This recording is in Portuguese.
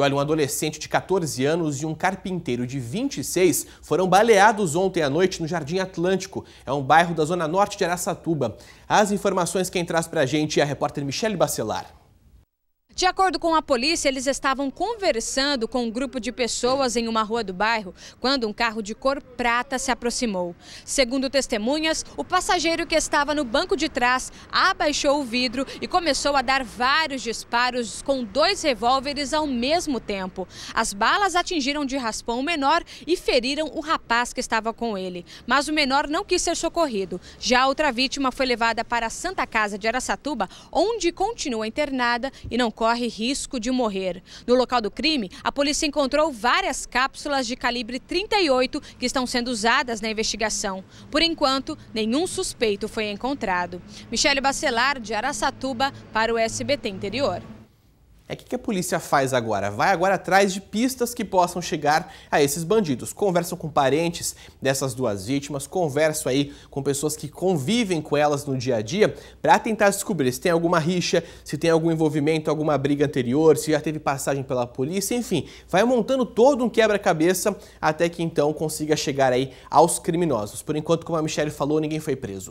Olha, um adolescente de 14 anos e um carpinteiro de 26 foram baleados ontem à noite no Jardim Atlântico. É um bairro da zona norte de Araçatuba. As informações quem traz pra gente é a repórter Michele Bacelar. De acordo com a polícia, eles estavam conversando com um grupo de pessoas em uma rua do bairro quando um carro de cor prata se aproximou. Segundo testemunhas, o passageiro que estava no banco de trás abaixou o vidro e começou a dar vários disparos com dois revólveres ao mesmo tempo. As balas atingiram de raspão o menor e feriram o rapaz que estava com ele. Mas o menor não quis ser socorrido. Já outra vítima foi levada para a Santa Casa de Aracatuba, onde continua internada e não corre corre risco de morrer. No local do crime, a polícia encontrou várias cápsulas de calibre 38 que estão sendo usadas na investigação. Por enquanto, nenhum suspeito foi encontrado. Michele Bacelar, de Araçatuba, para o SBT Interior. É o que a polícia faz agora? Vai agora atrás de pistas que possam chegar a esses bandidos. Conversam com parentes dessas duas vítimas, conversam aí com pessoas que convivem com elas no dia a dia para tentar descobrir se tem alguma rixa, se tem algum envolvimento, alguma briga anterior, se já teve passagem pela polícia, enfim, vai montando todo um quebra-cabeça até que então consiga chegar aí aos criminosos. Por enquanto, como a Michelle falou, ninguém foi preso.